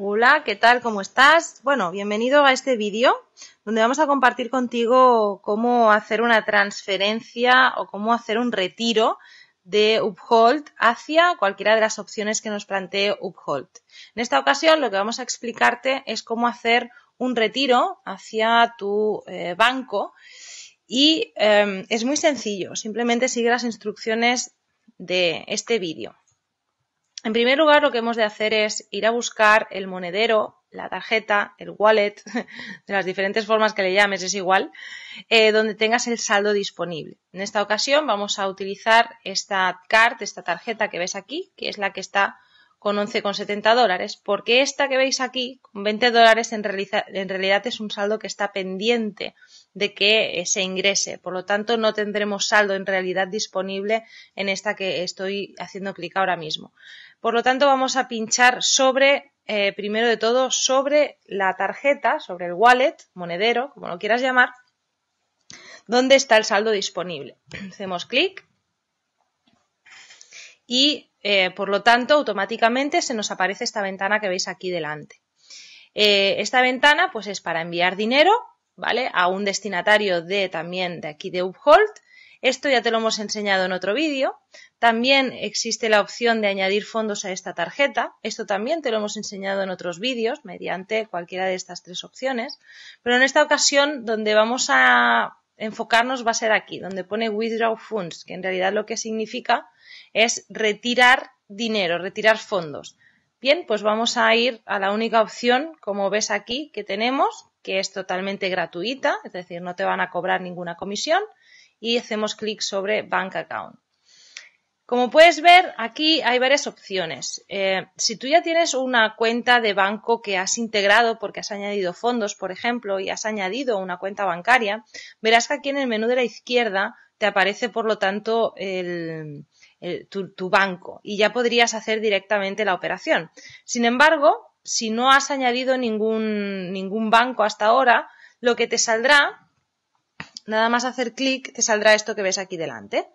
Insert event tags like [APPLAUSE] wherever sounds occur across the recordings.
Hola, ¿qué tal? ¿Cómo estás? Bueno, bienvenido a este vídeo donde vamos a compartir contigo cómo hacer una transferencia o cómo hacer un retiro de Uphold hacia cualquiera de las opciones que nos plantee Uphold. En esta ocasión lo que vamos a explicarte es cómo hacer un retiro hacia tu eh, banco y em, es muy sencillo, simplemente sigue las instrucciones de este vídeo. En primer lugar, lo que hemos de hacer es ir a buscar el monedero, la tarjeta, el wallet, [LAUGHS] de las diferentes formas que le llames, es igual, eh, donde tengas el saldo disponible. En esta ocasión vamos a utilizar esta card, esta tarjeta que ves aquí, que es la que está con 11,70 dólares, porque esta que veis aquí, con 20 dólares, en realidad es un saldo que está pendiente de que se ingrese. Por lo tanto, no tendremos saldo en realidad disponible en esta que estoy haciendo clic ahora mismo. Por lo tanto, vamos a pinchar sobre, eh, primero de todo, sobre la tarjeta, sobre el wallet, monedero, como lo quieras llamar, donde está el saldo disponible. [CLEARS THROAT] Hacemos clic y, eh, por lo tanto, automáticamente se nos aparece esta ventana que veis aquí delante. Eh, esta ventana, pues, es para enviar dinero, ¿vale? A un destinatario de también de aquí de Uphold esto ya te lo hemos enseñado en otro vídeo. También existe la opción de añadir fondos a esta tarjeta. Esto también te lo hemos enseñado en otros vídeos mediante cualquiera de estas tres opciones. Pero en esta ocasión donde vamos a enfocarnos va a ser aquí, donde pone withdraw funds, que en realidad lo que significa es retirar dinero, retirar fondos. Bien, pues vamos a ir a la única opción, como ves aquí, que tenemos, que es totalmente gratuita, es decir, no te van a cobrar ninguna comisión y hacemos clic sobre Bank Account. Como puedes ver, aquí hay varias opciones. Eh, si tú ya tienes una cuenta de banco que has integrado porque has añadido fondos, por ejemplo, y has añadido una cuenta bancaria, verás que aquí en el menú de la izquierda te aparece, por lo tanto, tu, banco y ya podrías hacer directamente la operación. Sin embargo, si no has añadido ningún, ningún banco hasta ahora, lo que te saldrá Nada más hacer clic te saldrá esto que ves aquí delante.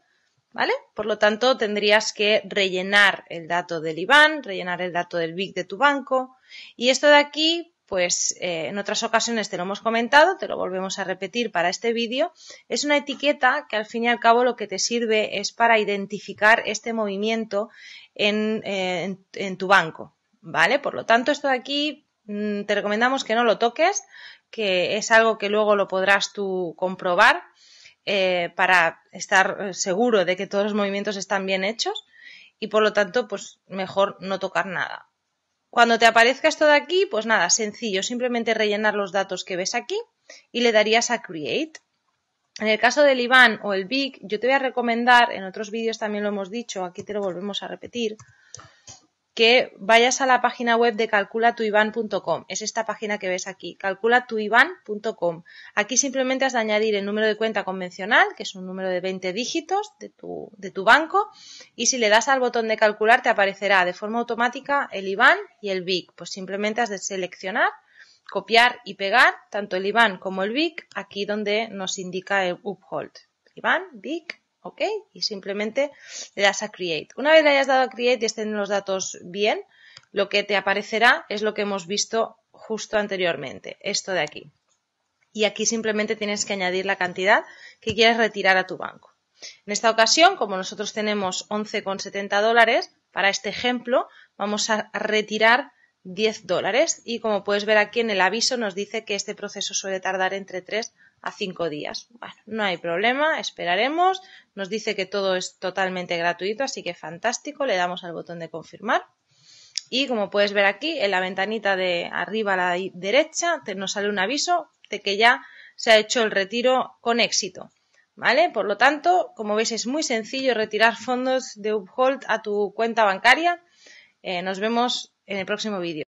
¿Vale? Por lo tanto, tendrías que rellenar el dato del IBAN, rellenar el dato del BIC de tu banco. Y esto de aquí, pues eh, en otras ocasiones te lo hemos comentado, te lo volvemos a repetir para este vídeo, es una etiqueta que al fin y al cabo lo que te sirve es para identificar este movimiento en, eh, en, en tu banco, ¿vale? Por lo tanto, esto de aquí mm, te recomendamos que no lo toques, que es algo que luego lo podrás tú comprobar eh, para estar eh, seguro de que todos los movimientos están bien hechos y por lo tanto, pues mejor no tocar nada. Cuando te aparezca esto de aquí, pues nada, sencillo, simplemente rellenar los datos que ves aquí y le darías a Create. En el caso del Iván o el BIC, yo te voy a recomendar, en otros vídeos también lo hemos dicho, aquí te lo volvemos a repetir, que vayas a la página web de calculatuiban.com. Es esta página que ves aquí, calculatuiban.com. Aquí simplemente has de añadir el número de cuenta convencional, que es un número de 20 dígitos de tu, banco, y si le das al botón de calcular te aparecerá de forma automática el IBAN y el BIC. Pues simplemente has de seleccionar, copiar y pegar tanto el IBAN como el BIC aquí donde nos indica el uphold. IBAN, BIC y simplemente le das a Create. Una vez le hayas dado a Create y estén los datos bien, lo que te aparecerá es lo que hemos visto justo anteriormente, esto de aquí. Y aquí simplemente tienes que añadir la cantidad que quieres retirar a tu banco. En esta ocasión, como nosotros tenemos 11,70 dólares, para este ejemplo vamos a retirar 10 dólares y como puedes ver aquí en el aviso nos dice que este proceso suele tardar entre 3 a cinco días. Bueno, no hay problema, esperaremos. Nos dice que todo es totalmente gratuito, así que fantástico. Le damos al botón de confirmar. Y como puedes ver aquí, en la ventanita de arriba a la derecha te, nos sale un aviso de que ya se ha hecho el retiro con éxito. ¿Vale? Por lo tanto, como veis, es muy sencillo retirar fondos de Uphold a tu cuenta bancaria. Eh, nos vemos en el próximo vídeo.